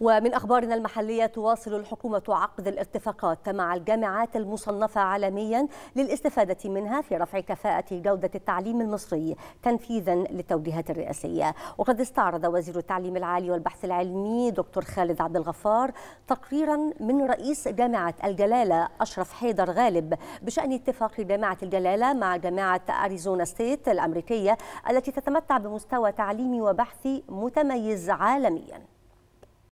ومن أخبارنا المحلية تواصل الحكومة عقد الاتفاقات مع الجامعات المصنفة عالميا للاستفادة منها في رفع كفاءة جودة التعليم المصري تنفيذا للتوجيهات الرئاسية وقد استعرض وزير التعليم العالي والبحث العلمي دكتور خالد عبد الغفار تقريرا من رئيس جامعة الجلالة أشرف حيدر غالب بشأن اتفاق جامعة الجلالة مع جامعة أريزونا ستيت الأمريكية التي تتمتع بمستوى تعليمي وبحثي متميز عالمياً